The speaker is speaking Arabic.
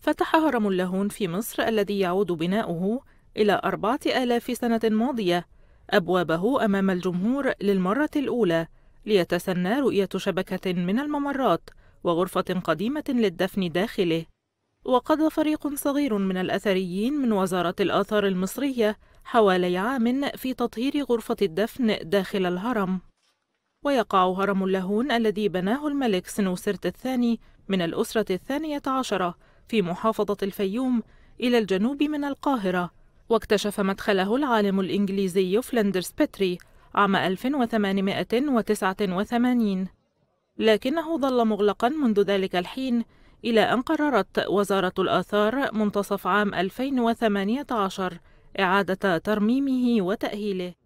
فتح هرم اللاهون في مصر الذي يعود بناؤه إلى أربعة آلاف سنة ماضية أبوابه أمام الجمهور للمرة الأولى ليتسنى رؤية شبكة من الممرات وغرفة قديمة للدفن داخله وقضى فريق صغير من الأثريين من وزارة الآثار المصرية حوالي عام في تطهير غرفة الدفن داخل الهرم ويقع هرم اللاهون الذي بناه الملك سنوسرت الثاني من الأسرة الثانية عشرة في محافظة الفيوم إلى الجنوب من القاهرة واكتشف مدخله العالم الإنجليزي فلندرس بيتري عام 1889 لكنه ظل مغلقا منذ ذلك الحين إلى أن قررت وزارة الآثار منتصف عام 2018 إعادة ترميمه وتأهيله